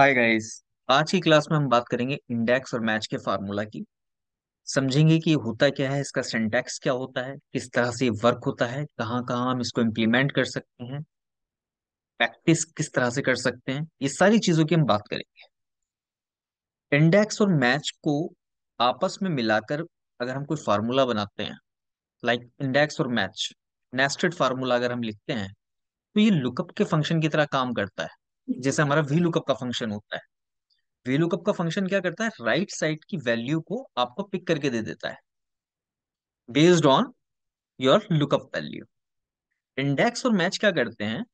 Hi guys आज की class में हम बात करेंगे इंडेक्स और मैच के फार्मूला की समझेंगे कि होता क्या है इसका सिंटैक्स क्या होता है किस तरह से वर्क होता है कहाँ कहाँ हम इसको इम्प्लीमेंट कर सकते हैं प्रैक्टिस किस तरह से कर सकते हैं ये सारी चीजों की हम बात करेंगे इंडेक्स और मैच को आपस में मिलाकर अगर हम कोई फार्मूला बनाते हैं लाइक इंडेक्स और मैच नेस्टेड फार्मूला अगर हम लिखते हैं तो ये लुकअप के फंक्शन की तरह काम करता है जैसे हमारा वी लुकअप का फंक्शन होता है वी लुकअप का फंक्शन क्या करता है राइट right साइड की वैल्यू को आपको पिक करके दे देता है based on your lookup value index और मैच क्या करते हैं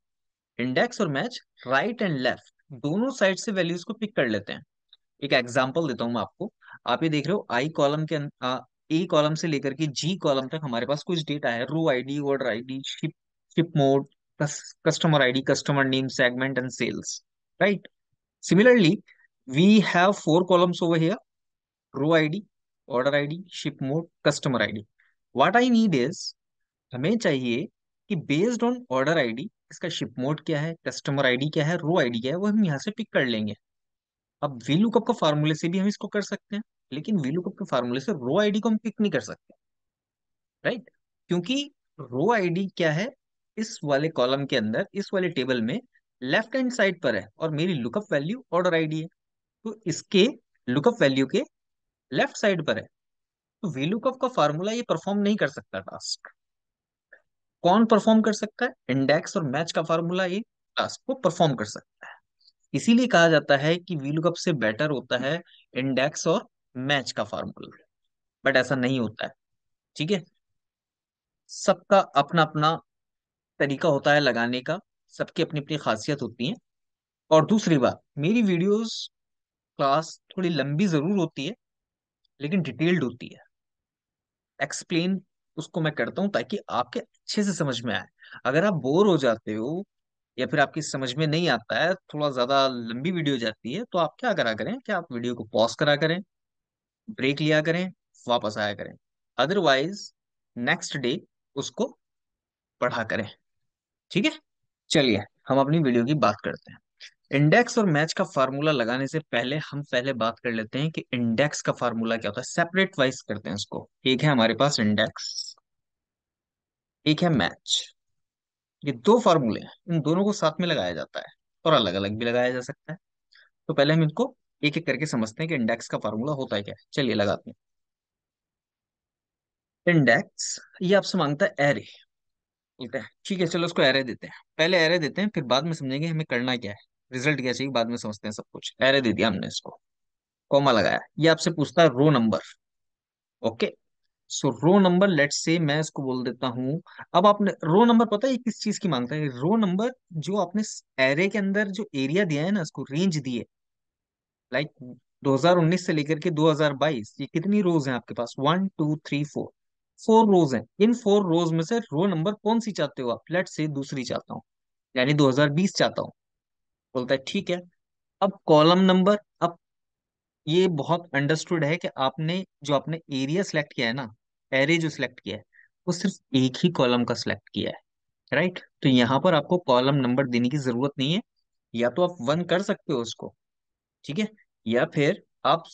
इंडेक्स और मैच राइट एंड लेफ्ट दोनों साइड से वैल्यूज को पिक कर लेते हैं एक एग्जाम्पल देता हूं मैं आपको आप ये देख रहे हो आई कॉलम के ए अं-, कॉलम से लेकर के जी कॉलम तक हमारे पास कुछ डेटा है row ID I D ship ship mode customer ID, customer name, segment, and sales, right? Similarly, we have four columns over here, row ID, order ID, ship mode, customer ID. What I need is, हमें चाहिए कि based on order id इसका ship mode क्या है customer id क्या है row id क्या है वो हम यहाँ से pick कर लेंगे अब वी लुकअप के फार्मूले से भी हम इसको कर सकते हैं लेकिन वी लुकअप के फार्मूले से रो आईडी को हम पिक नहीं कर सकते राइट right? क्योंकि रो आईडी क्या है इस वाले कॉलम के अंदर इस वाले टेबल में लेफ्ट हैंड साइड पर है और मेरी लुकअप वैल्यू ऑर्डर आईडी है तो इसके लुकअप वैल्यू के लेफ्ट साइड पर है तो वी लुकअप का फॉर्मूला ये परफॉर्म नहीं कर सकता टास्क कौन परफॉर्म कर सकता है इंडेक्स और मैच का फॉर्मूला ये टास्क को परफॉर्म कर सकता है इसीलिए कहा जाता है कि वी लुकअप से बेटर होता है इंडेक्स और मैच का फॉर्मूला बट ऐसा नहीं होता है ठीक है सबका अपना अपना तरीका होता है लगाने का सबकी अपनी अपनी खासियत होती है और दूसरी बात मेरी वीडियोस क्लास थोड़ी लंबी ज़रूर होती है लेकिन डिटेल्ड होती है एक्सप्लेन उसको मैं करता हूँ ताकि आपके अच्छे से समझ में आए अगर आप बोर हो जाते हो या फिर आपकी समझ में नहीं आता है थोड़ा ज़्यादा लंबी वीडियो जाती है तो आप क्या करा करें कि आप वीडियो को पॉज करा करें ब्रेक लिया करें वापस आया करें अदरवाइज नेक्स्ट डे उसको पढ़ा करें ठीक है चलिए हम अपनी वीडियो की बात करते हैं इंडेक्स और मैच का फार्मूला लगाने से पहले हम पहले बात कर लेते हैं कि इंडेक्स का फार्मूला क्या होता है सेपरेट वाइज करते हैं इसको एक है हमारे पास इंडेक्स एक है मैच ये दो फार्मूले हैं इन दोनों को साथ में लगाया जाता है और अलग अलग भी लगाया जा सकता है तो पहले हम इनको एक एक करके समझते हैं कि इंडेक्स का फार्मूला होता है क्या चलिए लगाते हैं इंडेक्स ये आपसे मांगता है एरे उल्टा है ठीक है चलो उसको एरे देते हैं पहले एरे देते हैं फिर बाद में समझेंगे हमें करना क्या है रिजल्ट क्या चाहिए बाद में समझते हैं सब कुछ एरे दे दिया हमने इसको कॉमा लगाया ये आपसे पूछता है row number okay so row number let's say मैं इसको बोल देता हूँ अब आपने रो नंबर पता है किस चीज की मांगता है रो नंबर जो आपने एरे के अंदर जो एरिया दिया है ना उसको रेंज दी है लाइक like, 2019 से लेकर के 2022 ये कितनी रोज हैं आपके पास one two three four four rows हैं इन फोर रोज में से रो नंबर कौन सी चाहते हो आप लेट से दूसरी चाहता हूँ यानी 2020 चाहता हूँ बोलता है ठीक है अब कॉलम नंबर अब ये बहुत अंडरस्टूड है कि आपने जो आपने एरिया सेलेक्ट किया है ना एरे जो सिलेक्ट किया है वो सिर्फ एक ही कॉलम का सिलेक्ट किया है राइट तो यहाँ पर आपको कॉलम नंबर देने की जरूरत नहीं है या तो आप वन कर सकते हो उसको ठीक है या फिर आप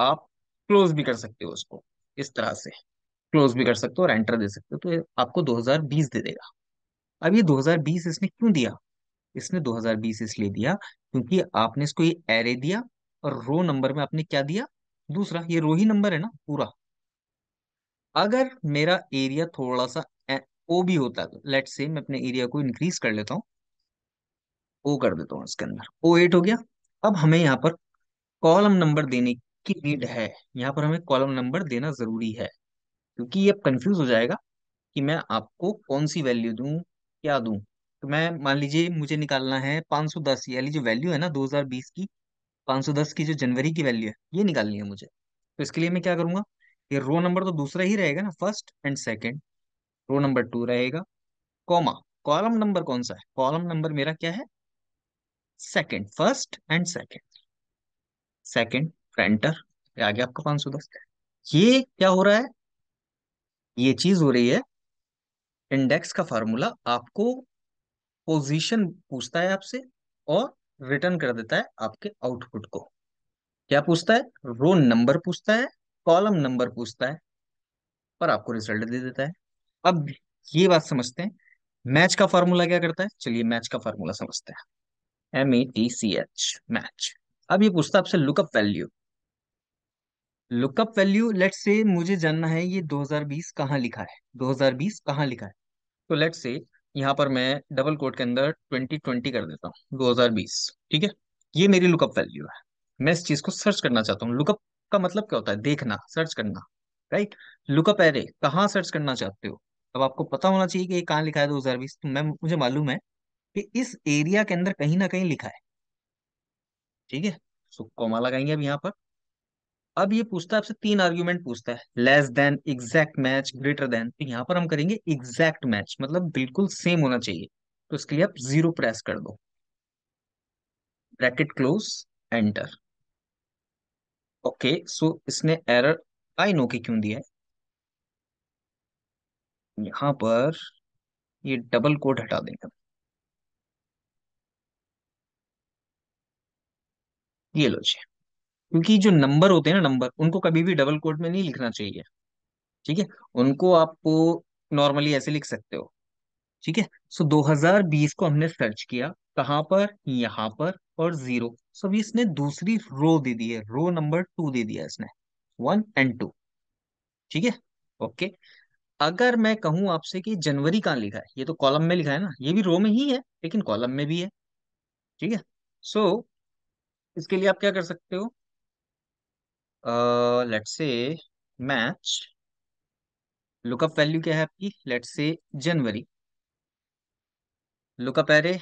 आप क्लोज भी कर सकते हो उसको इस तरह से क्लोज भी कर सकते हो और एंटर दे सकते हो तो आपको 2020 दे देगा अब ये 2020 इसने क्यों दिया इसने 2020 इसलिए दिया क्योंकि आपने इसको ये एरे दिया और रो नंबर में आपने क्या दिया दूसरा ये रो ही नंबर है ना पूरा अगर मेरा एरिया थोड़ा सा ओ भी होता लेट से तो मैं अपने एरिया को इंक्रीज कर लेता हूँ ओ कर देता हूँ इसके अंदर ओ एट हो गया अब हमें यहाँ पर कॉलम नंबर देने की नीड है यहाँ पर हमें कॉलम नंबर देना जरूरी है क्योंकि ये कंफ्यूज हो जाएगा कि मैं आपको कौन सी वैल्यू दूं क्या दूं तो मैं मान लीजिए मुझे निकालना है 510 यानी जो वैल्यू है ना 2020 की 510 की जो जनवरी की वैल्यू है ये निकालनी है मुझे तो इसके लिए मैं क्या करूंगा ये रो नंबर तो दूसरा ही रहेगा ना first and second row number two रहेगा कॉमा कॉलम नंबर कौन सा है कॉलम नंबर मेरा क्या है second first and second second enter आ गया आपका दस ये क्या हो रहा है ये चीज हो रही है इंडेक्स का फार्मूला आपको पोजीशन पूछता है आपसे और रिटर्न कर देता है आपके आउटपुट को क्या पूछता है रो नंबर पूछता है कॉलम नंबर पूछता है और आपको रिजल्ट दे देता है अब ये बात समझते हैं मैच का फार्मूला क्या करता है चलिए मैच का फार्मूला समझते हैं M A T C H match अब ये पूछता है आपसे lookup value lookup value let's say मुझे जानना है ये 2020 कहाँ लिखा है 2020 कहाँ लिखा है तो लेट से यहाँ पर मैं डबल कोट के अंदर 2020 कर देता हूँ 2020 ठीक है ये मेरी लुकअप वैल्यू है मैं इस चीज को सर्च करना चाहता हूँ लुकअप का मतलब क्या होता है देखना सर्च करना राइट लुकअप एरे कहाँ सर्च करना चाहते हो अब आपको पता होना चाहिए कि ये कहाँ लिखा है 2020 तो मैं मुझे मालूम है कि इस एरिया के अंदर कहीं ना कहीं लिखा है ठीक है सो कोमा लगाएंगे अब यहाँ पर अब ये पूछता है आपसे तीन आर्ग्यूमेंट पूछता है less than exact match greater than तो यहाँ पर हम करेंगे एग्जैक्ट मैच मतलब बिल्कुल सेम होना चाहिए तो इसके लिए आप जीरो प्रेस कर दो bracket close enter okay so इसने एरर आई नो के क्यों दिया है यहां पर ये डबल कोड हटा देंगे ये लो जी क्योंकि जो नंबर होते हैं ना नंबर उनको कभी भी डबल कोट में नहीं लिखना चाहिए ठीक है उनको आप नॉर्मली ऐसे लिख सकते हो ठीक है सो 2020 को हमने सर्च किया कहाँ पर यहाँ पर और जीरो सो अभी इसने दूसरी रो दे दी है रो नंबर टू दे दिया इसने वन एंड टू ठीक है ओके अगर मैं कहूं आपसे कि जनवरी कहाँ लिखा है ये तो कॉलम में लिखा है ना ये भी रो में ही है लेकिन कॉलम में भी है ठीक है सो so, इसके लिए आप क्या कर सकते हो लेट से मैच लुकअप वैल्यू क्या है आपकी लेट से जनवरी लुकअप एरे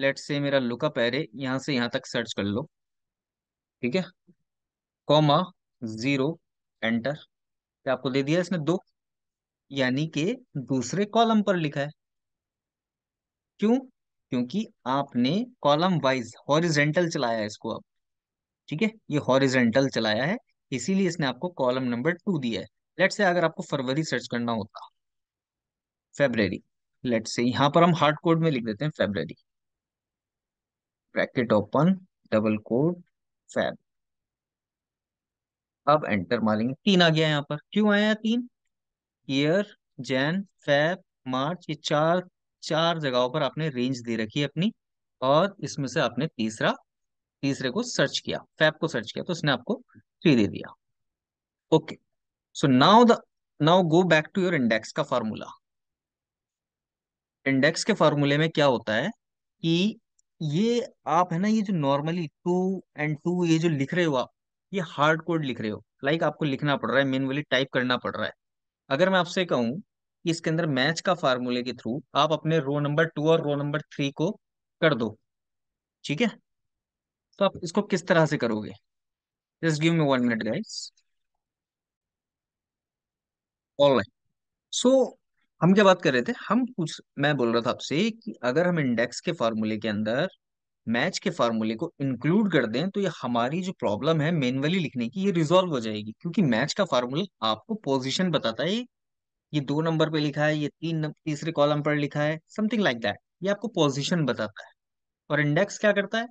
लेट से मेरा लुकअप एरे यहां से यहां तक सर्च कर लो ठीक है कॉमा जीरो एंटर क्या आपको दे दिया इसने दो यानी के दूसरे कॉलम पर लिखा है क्यों क्योंकि आपने कॉलम वाइज हॉरिजेंटल चलाया है इसको अब ठीक है ये हॉरिजेंटल चलाया है इसीलिए इसने आपको कॉलम नंबर टू दिया है लेट से अगर आपको फरवरी सर्च करना होता फेबररी लेट से यहां पर हम हार्ड कोड में लिख देते हैं February bracket open double quote Feb अब एंटर मारेंगे तीन आ गया यहाँ पर क्यों आया तीन ईयर जैन फेब मार्च ये चार चार जगहों पर आपने रेंज दे रखी है अपनी और इसमें से आपने तीसरा तीसरे को सर्च किया फैप को सर्च किया तो उसने आपको थ्री दे दिया okay so now the now go back to your index का फॉर्मूला इंडेक्स के फॉर्मूले में क्या होता है कि ये आप है ना ये जो नॉर्मली टू एंड टू ये जो लिख रहे हो आप ये हार्ड कोड लिख रहे हो लाइक like आपको लिखना पड़ रहा है मेनुअली टाइप करना पड़ रहा है अगर मैं आपसे कहूं कि इसके अंदर मैच का फार्मूले के थ्रू आप अपने रो नंबर टू और रो नंबर थ्री को कर दो ठीक है तो आप इसको किस तरह से करोगे just give me one minute guys so हम क्या बात कर रहे थे हम कुछ मैं बोल रहा था आपसे कि अगर हम इंडेक्स के फॉर्मूले के अंदर मैच के फार्मूले को इंक्लूड कर दें तो ये हमारी जो प्रॉब्लम है मेनवली लिखने की ये रिजोल्व हो जाएगी क्योंकि मैच का फार्मूला आपको पोजीशन बताता है ये दो नंबर पे लिखा है ये तीन तीसरे कॉलम पर लिखा है समथिंग लाइक दैट ये आपको पोजिशन बताता है और इंडेक्स क्या करता है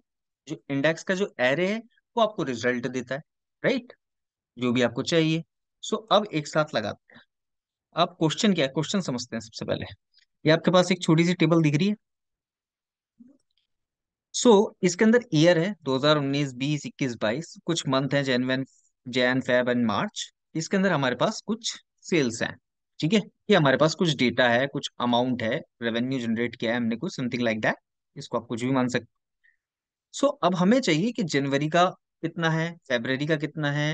जो इंडेक्स का जो एरे है वो आपको रिजल्ट देता है राइट जो भी आपको चाहिए सो अब एक साथ लगाते हैं अब क्वेश्चन क्या है क्वेश्चन समझते हैं सबसे पहले ये आपके पास एक छोटी सी टेबल दिख रही है सो so, इसके अंदर ईयर है 2019 20 21 22 कुछ मंथ है जैन वैन जैन फैब एंड मार्च इसके अंदर हमारे पास कुछ सेल्स हैं ठीक है ये हमारे पास कुछ डेटा है कुछ अमाउंट है रेवेन्यू जनरेट किया है हमने कुछ समथिंग लाइक दैट इसको आप कुछ भी मान सकते सो अब हमें चाहिए कि जनवरी का कितना है फेबररी का कितना है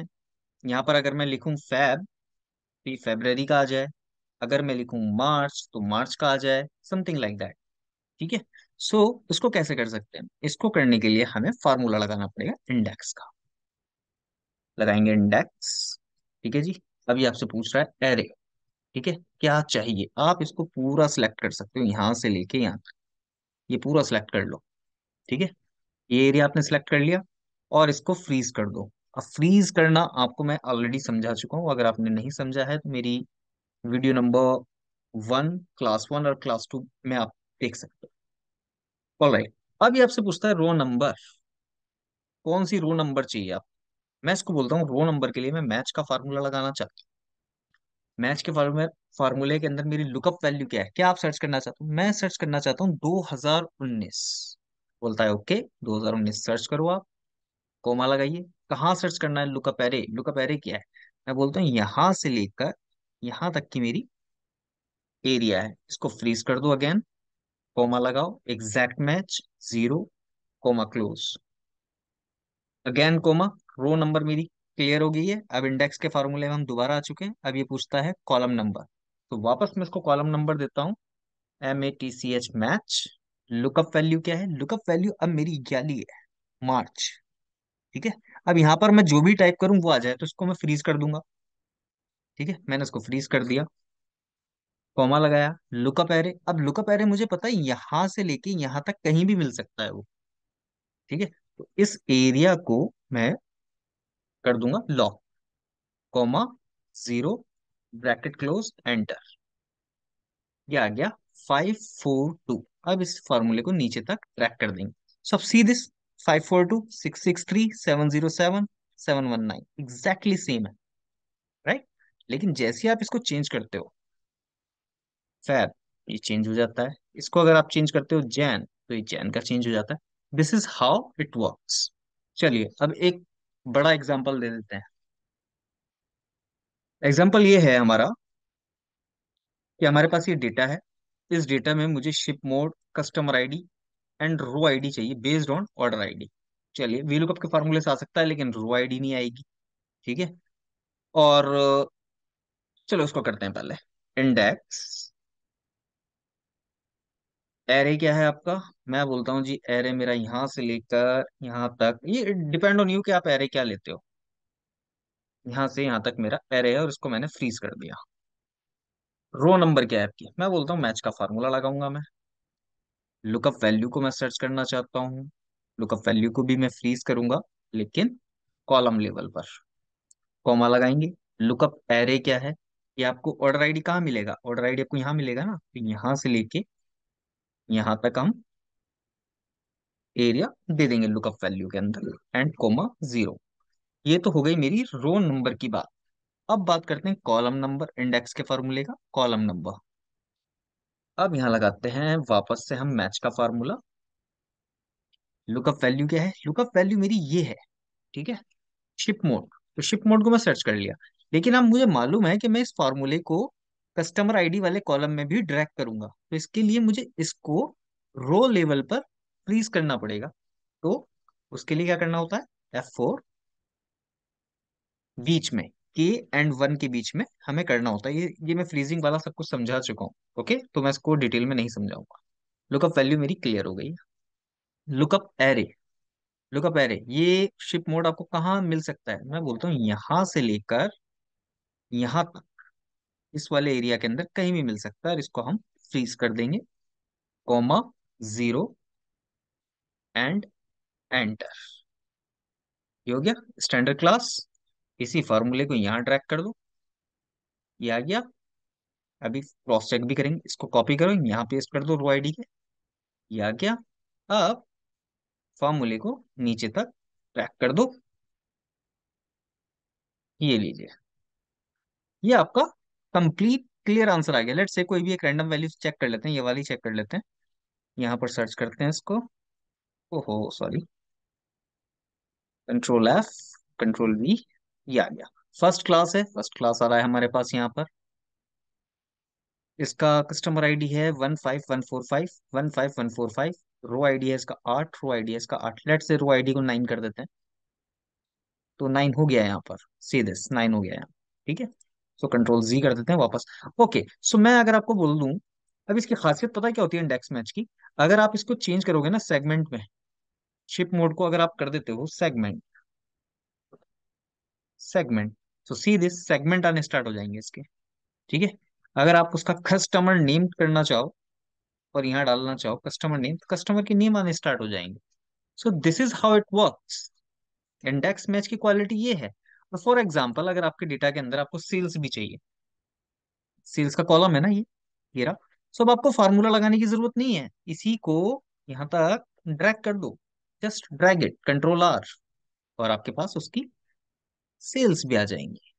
यहाँ पर अगर मैं लिखूं फेब तो ये फेबररी का आ जाए अगर मैं लिखूं मार्च तो मार्च का आ जाए समथिंग लाइक दैट ठीक है सो so, इसको कैसे कर सकते हैं इसको करने के लिए हमें फार्मूला लगाना पड़ेगा इंडेक्स का लगाएंगे इंडेक्स ठीक है जी अभी आपसे पूछ रहा है एरे ठीक है क्या चाहिए आप इसको पूरा सिलेक्ट कर सकते हो यहां से लेके यहां तक ये पूरा सिलेक्ट कर लो ठीक है ये एरिया आपने सेलेक्ट कर लिया और इसको फ्रीज कर दो अब फ्रीज करना आपको मैं ऑलरेडी समझा चुका हूँ अगर आपने नहीं समझा है तो मेरी video number one class one और क्लास टू में आप देख सकते हो ऑल राइट अब ये आपसे पूछता है रो नंबर कौन सी रो नंबर चाहिए आप मैं इसको बोलता हूँ रो नंबर के लिए मैं मैच का फार्मूला लगाना चाहता हूँ मैच के फार्मूले फार्मूले के अंदर मेरी लुकअप वैल्यू क्या है क्या आप सर्च करना चाहते हो मैं सर्च करना चाहता हूँ दो बोलता है ओके दो हजार उन्नीस सर्च करो आप कोमा लगाइए कहाँ सर्च करना है लुका पैरे लुका पैरे क्या है मैं बोलता हूँ यहाँ से लेकर यहाँ तक की मेरी एरिया है इसको फ्रीज कर दो अगेन कोमा लगाओ exact match zero comma close again comma row number मेरी क्लियर हो गई है अब इंडेक्स के फार्मूले में हम दोबारा आ चुके हैं अब ये पूछता है कॉलम नंबर तो वापस मैं इसको कॉलम नंबर देता हूँ M A T C H match lookup value क्या है लुकअप वैल्यू अब मेरी ग्यारह है मार्च ठीक है अब यहाँ पर मैं जो भी टाइप करूँ वो आ जाए तो इसको मैं फ्रीज कर दूंगा ठीक है मैंने इसको फ्रीज कर दिया कॉमा लगाया लुकअप एरे अब लुकअप एरे मुझे पता है यहाँ से लेके यहाँ तक कहीं भी मिल सकता है वो ठीक है तो इस एरिया को मैं कर दूंगा lock comma zero bracket close enter ये आ गया फाइव फोर टू अब इस फॉर्मूले को नीचे तक ट्रैक कर देंगे सो अब see this five four two six six three seven zero seven seven one nine exactly same है राइट लेकिन जैसे आप इसको चेंज करते हो फैब ये चेंज हो जाता है इसको अगर आप चेंज करते हो जैन तो ये जैन का चेंज हो जाता है this is how it works चलिए अब एक बड़ा एग्जाम्पल दे देते हैं एग्जाम्पल ये है हमारा कि हमारे पास ये डेटा है इस डेटा में मुझे ship mode customer ID and row ID चाहिए बेस्ड ऑन ऑर्डर आईडी चलिए वी लुकअप के फॉर्मूले से आ सकता है लेकिन रो आईडी नहीं आएगी ठीक है और चलो इसको करते हैं पहले इंडेक्स एरे क्या है आपका मैं बोलता हूं जी एरे मेरा यहां से लेकर यहां तक ये डिपेंड ऑन यू कि आप एरे क्या लेते हो यहां से यहां तक मेरा एरे है और इसको मैंने फ्रीज कर दिया रो नंबर क्या है आपकी मैं बोलता हूँ मैच का फार्मूला लगाऊंगा मैं लुकअप वैल्यू को मैं सर्च करना चाहता हूँ लुकअप वैल्यू को भी मैं फ्रीज करूंगा लेकिन कॉलम लेवल पर कॉमा लगाएंगे लुकअप एरे क्या है ये आपको ऑर्डर आईडी कहाँ मिलेगा ऑर्डर आईडी आपको यहाँ मिलेगा ना तो यहाँ से लेके यहाँ तक हम एरिया दे देंगे लुकअप वैल्यू के अंदर एंड कोमा जीरो ये तो हो गई मेरी रो नंबर की बात अब बात करते हैं कॉलम नंबर इंडेक्स के फॉर्मूले का कॉलम नंबर अब यहां लगाते हैं वापस से हम मैच का फॉर्मूला लुकअप वैल्यू क्या है लुकअप वैल्यू मेरी ये है ठीक है शिप मोड तो शिप मोड को मैं सर्च कर लिया लेकिन अब मुझे मालूम है कि मैं इस फॉर्मूले को कस्टमर आईडी वाले कॉलम में भी ड्रैक करूंगा तो इसके लिए मुझे इसको रो लेवल पर फ्रीज करना पड़ेगा तो उसके लिए क्या करना होता है एफ फोर बीच में के एंड वन के बीच में हमें करना होता है ये ये मैं फ्रीजिंग वाला सब कुछ समझा चुका हूँ ओके तो मैं इसको डिटेल में नहीं समझाऊंगा लुकअप वैल्यू मेरी क्लियर हो गई लुकअप एरे लुकअप एरे ये शिप मोड आपको कहाँ मिल सकता है मैं बोलता हूँ यहाँ से लेकर यहाँ तक इस वाले एरिया के अंदर कहीं भी मिल सकता है और इसको हम फ्रीज कर देंगे कॉमा जीरो एंड एंटर ये हो गया स्टैंडर्ड क्लास इसी फॉर्मूले को यहाँ ट्रैक कर दो ये आ गया अभी क्रॉस चेक भी करेंगे इसको कॉपी करो यहाँ पेस्ट कर दो रो आई के ये आ गया अब फार्मूले को नीचे तक ट्रैक कर दो ये लीजिए ये आपका कंप्लीट क्लियर आंसर आ गया लेट से कोई भी एक रैंडम वैल्यू चेक कर लेते हैं ये वाली चेक कर लेते हैं यहाँ पर सर्च करते हैं इसको ओहो sorry control F control V ये आ गया फर्स्ट क्लास है फर्स्ट क्लास आ रहा है हमारे पास यहाँ पर इसका कस्टमर आईडी है one five one four five one five one four five row ID है इसका आठ रो आईडी है इसका आठ लेट से रो आईडी को नाइन कर देते हैं तो नाइन हो गया यहाँ पर सी दिस नाइन हो गया यहाँ ठीक है सो कंट्रोल जी कर देते हैं वापस ओके सो मैं अगर आपको बोल दू अब इसकी खासियत पता क्या होती है इंडेक्स मैच की अगर आप इसको चेंज करोगे ना सेगमेंट में शिप मोड को अगर आप कर देते हो segment segment so see this segment आने स्टार्ट हो जाएंगे इसके ठीक है अगर आप उसका कस्टमर नेम करना चाहो और यहाँ डालना चाहो कस्टमर नेम तो कस्टमर के नेम आने स्टार्ट हो जाएंगे so this is how it work index match की क्वालिटी ये है और फॉर एग्जाम्पल अगर आपके डेटा के अंदर आपको सेल्स भी चाहिए सेल्स का कॉलम है ना ये ये रहा सो अब आपको फार्मूला लगाने की जरूरत नहीं है इसी को यहाँ तक ड्रैग कर दो just drag it control R और आपके पास उसकी सेल्स भी आ जाएंगे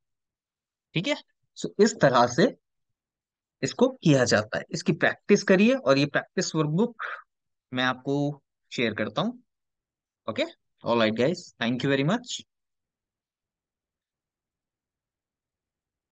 ठीक है सो इस तरह से इसको किया जाता है इसकी प्रैक्टिस करिए और ये प्रैक्टिस वर्कबुक मैं आपको शेयर करता हूं okay all right guys thank you very much